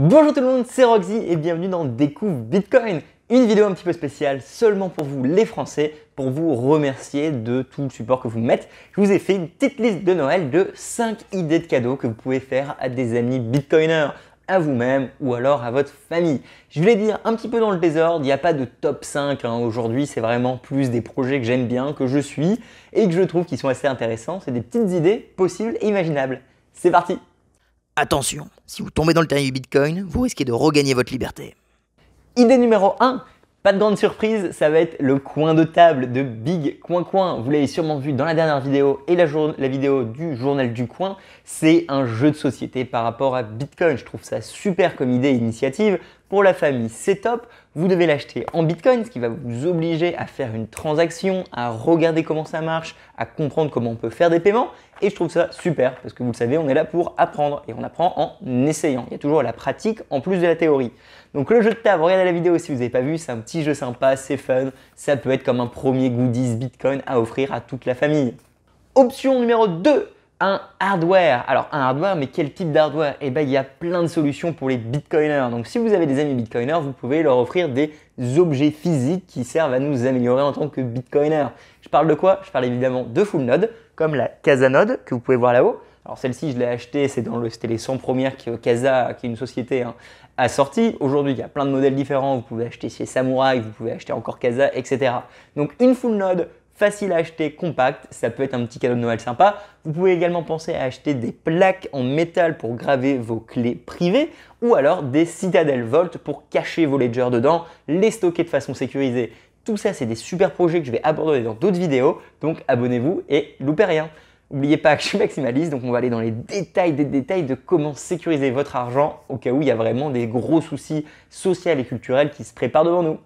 Bonjour tout le monde, c'est Roxy et bienvenue dans Découvre Bitcoin, une vidéo un petit peu spéciale seulement pour vous les Français, pour vous remercier de tout le support que vous mettez. Je vous ai fait une petite liste de Noël de 5 idées de cadeaux que vous pouvez faire à des amis bitcoiners à vous-même ou alors à votre famille. Je voulais dire un petit peu dans le désordre, il n'y a pas de top 5 hein. aujourd'hui, c'est vraiment plus des projets que j'aime bien, que je suis et que je trouve qui sont assez intéressants, c'est des petites idées possibles et imaginables. C'est parti Attention, si vous tombez dans le terrier du Bitcoin, vous risquez de regagner votre liberté. Idée numéro 1, pas de grande surprise, ça va être le coin de table de Big Coin Coin. Vous l'avez sûrement vu dans la dernière vidéo et la, la vidéo du journal du coin. C'est un jeu de société par rapport à Bitcoin. Je trouve ça super comme idée et initiative. Pour la famille, c'est top vous devez l'acheter en Bitcoin, ce qui va vous obliger à faire une transaction, à regarder comment ça marche, à comprendre comment on peut faire des paiements. Et je trouve ça super, parce que vous le savez, on est là pour apprendre, et on apprend en essayant. Il y a toujours la pratique en plus de la théorie. Donc le jeu de table, regardez la vidéo si vous n'avez pas vu, c'est un petit jeu sympa, c'est fun, ça peut être comme un premier goodies Bitcoin à offrir à toute la famille. Option numéro 2, un hardware. Alors un hardware, mais quel type d'hardware et eh bien il y a plein de solutions pour les bitcoiners. Donc si vous avez des amis bitcoiners, vous pouvez leur offrir des objets physiques qui servent à nous améliorer en tant que bitcoiners. Je parle de quoi Je parle évidemment de full node, comme la Casa Node que vous pouvez voir là-haut. Alors celle-ci, je l'ai achetée, c'est dans le, c'était les 100 premières que Casa, qui est une société, hein, a sorti. Aujourd'hui, il y a plein de modèles différents. Vous pouvez acheter chez Samurai, vous pouvez acheter encore Casa, etc. Donc une full node facile à acheter, compact, ça peut être un petit cadeau de Noël sympa. Vous pouvez également penser à acheter des plaques en métal pour graver vos clés privées ou alors des citadelles Volt pour cacher vos ledgers dedans, les stocker de façon sécurisée. Tout ça, c'est des super projets que je vais aborder dans d'autres vidéos, donc abonnez-vous et loupez rien. N'oubliez pas que je suis maximaliste, donc on va aller dans les détails des détails de comment sécuriser votre argent au cas où il y a vraiment des gros soucis sociaux et culturels qui se préparent devant nous.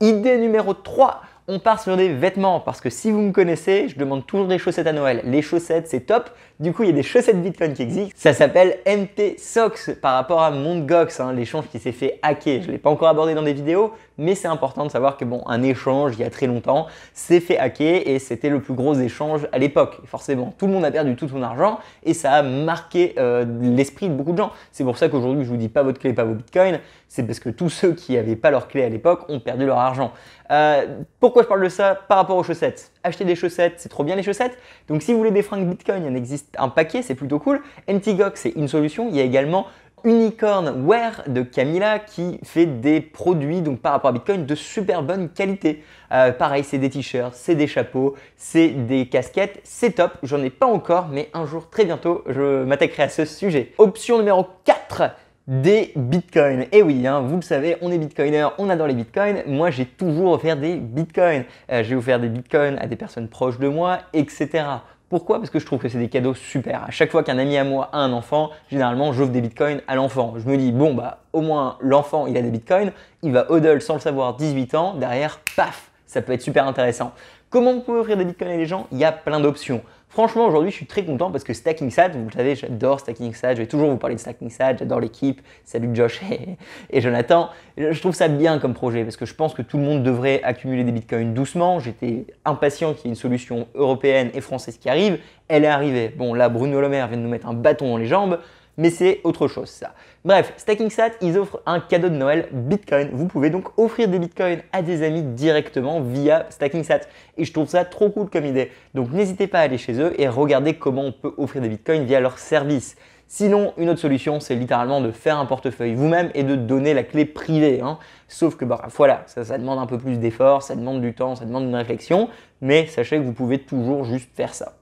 Idée numéro 3, on part sur des vêtements parce que si vous me connaissez, je demande toujours des chaussettes à Noël. Les chaussettes, c'est top. Du coup, il y a des chaussettes fun qui existent. Ça s'appelle MT Socks par rapport à Mondgox, Gox, hein, l'échange qui s'est fait hacker. Je ne l'ai pas encore abordé dans des vidéos, mais c'est important de savoir que bon, un échange il y a très longtemps s'est fait hacker et c'était le plus gros échange à l'époque. Forcément, tout le monde a perdu tout son argent et ça a marqué euh, l'esprit de beaucoup de gens. C'est pour ça qu'aujourd'hui, je vous dis pas votre clé, pas vos bitcoins. C'est parce que tous ceux qui n'avaient pas leur clé à l'époque ont perdu leur argent. Euh, pourquoi je parle de ça par rapport aux chaussettes Acheter des chaussettes, c'est trop bien les chaussettes. Donc si vous voulez des fringues Bitcoin, il en existe un paquet, c'est plutôt cool. Antigox, c'est une solution. Il y a également Unicorn Wear de Camilla qui fait des produits donc par rapport à Bitcoin de super bonne qualité. Euh, pareil, c'est des t-shirts, c'est des chapeaux, c'est des casquettes, c'est top. J'en ai pas encore, mais un jour très bientôt, je m'attaquerai à ce sujet. Option numéro 4 des bitcoins. Et eh oui, hein, vous le savez, on est Bitcoiners, on adore les bitcoins. Moi, j'ai toujours offert des bitcoins. Euh, j'ai offert des bitcoins à des personnes proches de moi, etc. Pourquoi Parce que je trouve que c'est des cadeaux super. À chaque fois qu'un ami à moi a un enfant, généralement j'offre des bitcoins à l'enfant. Je me dis, bon bah au moins l'enfant il a des bitcoins, il va hodl sans le savoir 18 ans, derrière paf, ça peut être super intéressant. Comment on peut offrir des bitcoins à des gens Il y a plein d'options. Franchement, aujourd'hui, je suis très content parce que Stacking Sad, vous le savez, j'adore Stacking Sad, je vais toujours vous parler de Stacking Sad, j'adore l'équipe, salut Josh et, Jonathan. Je trouve ça bien comme projet parce que je pense que tout le monde devrait accumuler des bitcoins doucement. J'étais impatient qu'il y ait une solution européenne et française qui arrive. Elle est arrivée. Bon, là, Bruno Lomer vient de nous mettre un bâton dans les jambes mais c'est autre chose ça. Bref, StackingSat, ils offrent un cadeau de Noël Bitcoin. Vous pouvez donc offrir des Bitcoins à des amis directement via StackingSat. Et je trouve ça trop cool comme idée. Donc n'hésitez pas à aller chez eux et regarder comment on peut offrir des Bitcoins via leur service. Sinon, une autre solution, c'est littéralement de faire un portefeuille vous-même et de donner la clé privée. Hein. Sauf que, bah, voilà, ça, ça demande un peu plus d'efforts, ça demande du temps, ça demande une réflexion, mais sachez que vous pouvez toujours juste faire ça.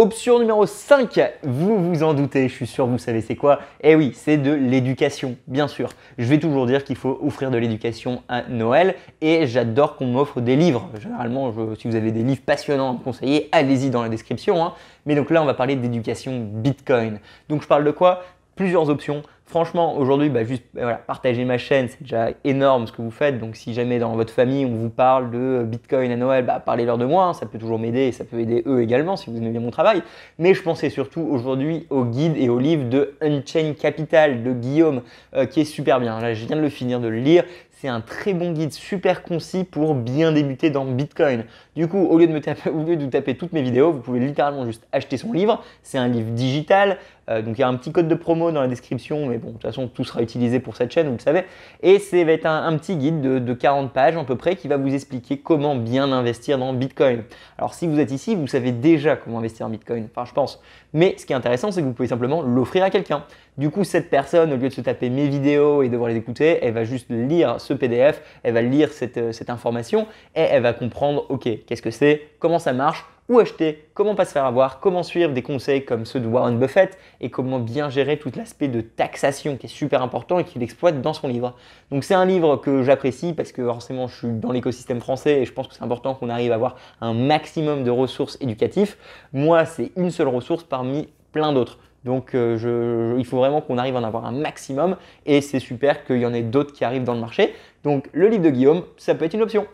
Option numéro 5, vous vous en doutez, je suis sûr vous savez c'est quoi. Eh oui, c'est de l'éducation, bien sûr. Je vais toujours dire qu'il faut offrir de l'éducation à Noël et j'adore qu'on m'offre des livres. Généralement, si vous avez des livres passionnants à me conseiller, allez-y dans la description. Hein. Mais donc là, on va parler d'éducation Bitcoin. Donc je parle de quoi plusieurs options. Franchement, aujourd'hui, bah, juste bah, voilà, partagez ma chaîne, c'est déjà énorme ce que vous faites. Donc, si jamais dans votre famille on vous parle de Bitcoin à Noël, bah, parlez-leur de moi. Hein. ça peut toujours m'aider et ça peut aider eux également si vous aimez bien mon travail. Mais je pensais surtout aujourd'hui au guide et au livre de Unchain Capital de Guillaume, euh, qui est super bien. Là, je viens de le finir de le lire. C'est un très bon guide super concis pour bien débuter dans Bitcoin. Du coup, au lieu de, me taper, au lieu de vous taper toutes mes vidéos, vous pouvez littéralement juste acheter son livre. C'est un livre digital. Euh, donc il y a un petit code de promo dans la description, mais bon, de toute façon, tout sera utilisé pour cette chaîne, vous le savez. Et c'est va être un, petit guide de, 40 pages à peu près qui va vous expliquer comment bien investir dans Bitcoin. Alors si vous êtes ici, vous savez déjà comment investir en Bitcoin, enfin je pense. Mais ce qui est intéressant, c'est que vous pouvez simplement l'offrir à quelqu'un. Du coup, cette personne, au lieu de se taper mes vidéos et devoir les écouter, elle va juste lire ce PDF, elle va lire cette, euh, cette information et elle va comprendre, ok, qu'est-ce que c'est, comment ça marche, où acheter, comment pas se faire avoir, comment suivre des conseils comme ceux de Warren Buffett et comment bien gérer tout l'aspect de taxation qui est super important et qu'il exploite dans son livre. Donc c'est un livre que j'apprécie parce que forcément je suis dans l'écosystème français et je pense que c'est important qu'on arrive à avoir un maximum de ressources éducatives. Moi, c'est une seule ressource parmi plein d'autres. Donc euh, il faut vraiment qu'on arrive à en avoir un maximum et c'est super qu'il y en ait d'autres qui arrivent dans le marché. Donc le livre de Guillaume, ça peut être une option.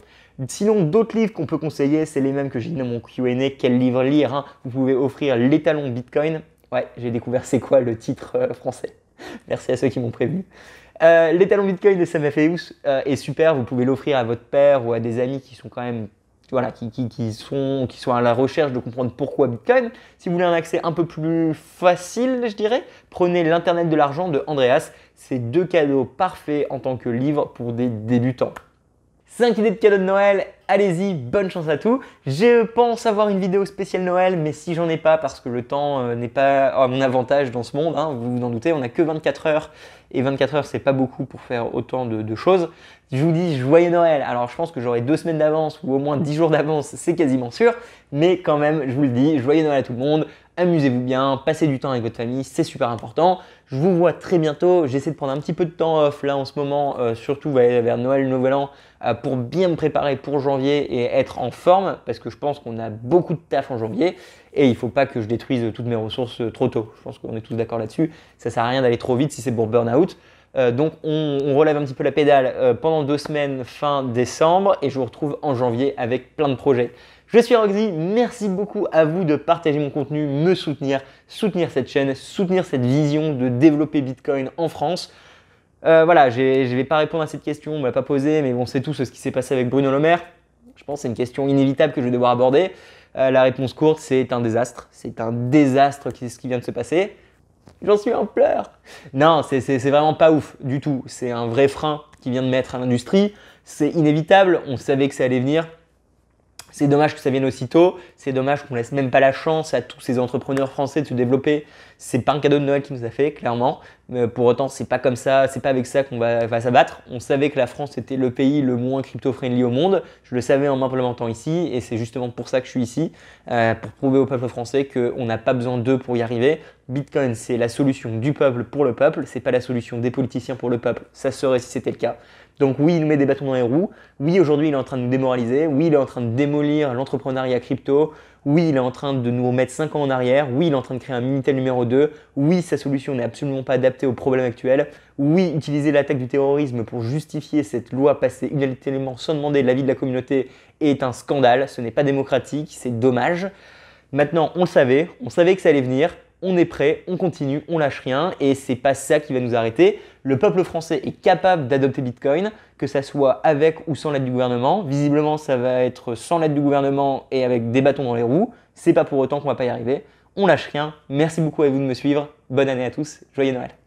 Sinon, d'autres livres qu'on peut conseiller, c'est les mêmes que j'ai dit dans mon QA. Quel livre lire hein. Vous pouvez offrir l'étalon Bitcoin. Ouais, j'ai découvert c'est quoi le titre euh, français. Merci à ceux qui m'ont prévenu. Euh, l'étalon Bitcoin de Sam Feus, euh, est super. Vous pouvez l'offrir à votre père ou à des amis qui sont quand même voilà, sont, qui sont à la recherche de comprendre pourquoi Bitcoin. Si vous voulez un accès un peu plus facile, je dirais, prenez l'Internet de l'argent de Andreas. C'est deux cadeaux parfaits en tant que livre pour des débutants. 5 idées de cadeaux de Noël, allez-y, bonne chance à tous. Je pense avoir une vidéo spéciale Noël, mais si j'en ai pas, parce que le temps euh, n'est pas euh, à mon avantage dans ce monde, hein, vous vous en doutez, on n'a que 24 heures, et 24 heures c'est pas beaucoup pour faire autant de, choses. Je vous dis joyeux Noël, alors je pense que j'aurai deux semaines d'avance, ou au moins 10 jours d'avance, c'est quasiment sûr, mais quand même, je vous le dis, joyeux Noël à tout le monde, amusez-vous bien, passez du temps avec votre famille, c'est super important. Je vous vois très bientôt, j'essaie de prendre un petit peu de temps off là en ce moment, euh, surtout vers Noël, Nouvel An, euh, pour bien me préparer pour janvier et être en forme, parce que je pense qu'on a beaucoup de taf en janvier, et il ne faut pas que je détruise toutes mes ressources euh, trop tôt. Je pense qu'on est tous d'accord là-dessus, ça ne sert à rien d'aller trop vite si c'est pour burn-out. donc on, relève un petit peu la pédale pendant deux semaines fin décembre, et je vous retrouve en janvier avec plein de projets. Je suis Roxy, merci beaucoup à vous de partager mon contenu, me soutenir, soutenir cette chaîne, soutenir cette vision de développer Bitcoin en France. Euh, voilà, je ne vais pas répondre à cette question, on ne m'a pas posé, mais on sait tous ce qui s'est passé avec Bruno Le Maire. Je pense que c'est une question inévitable que je vais devoir aborder. Euh, la réponse courte, c'est un désastre. C'est un désastre ce qui vient de se passer. J'en suis en pleurs. Non, c'est vraiment pas ouf du tout. C'est un vrai frein qui vient de mettre à l'industrie. C'est inévitable, on savait que ça allait venir. C'est dommage que ça vienne aussitôt. C'est dommage qu'on laisse même pas la chance à tous ces entrepreneurs français de se développer. C'est pas un cadeau de Noël qui nous a fait, clairement. Euh, pour autant, c'est pas comme ça, c'est pas avec ça qu'on va, s'abattre. On savait que la France était le pays le moins crypto-friendly au monde. Je le savais en m'implémentant ici, et c'est justement pour ça que je suis ici, euh, pour prouver au peuple français qu'on n'a pas besoin d'eux pour y arriver. Bitcoin, c'est la solution du peuple pour le peuple, c'est pas la solution des politiciens pour le peuple. Ça serait si c'était le cas. Donc oui, il nous met des bâtons dans les roues. Oui, aujourd'hui, il est en train de nous démoraliser. Oui, il est en train de démolir l'entrepreneuriat crypto oui, il est en train de nous remettre 5 ans en arrière, oui, il est en train de créer un Minitel numéro 2, oui, sa solution n'est absolument pas adaptée au problème actuel. oui, utiliser l'attaque du terrorisme pour justifier cette loi passée unilatéralement sans demander l'avis de la communauté est un scandale, ce n'est pas démocratique, c'est dommage. Maintenant, on le savait, on savait que ça allait venir, on est prêt, on continue, on lâche rien, et c'est pas ça qui va nous arrêter. Le peuple français est capable d'adopter Bitcoin, que ça soit avec ou sans l'aide du gouvernement. Visiblement, ça va être sans l'aide du gouvernement et avec des bâtons dans les roues. C'est pas pour autant qu'on va pas y arriver. On lâche rien. Merci beaucoup à vous de me suivre. Bonne année à tous. Joyeux Noël.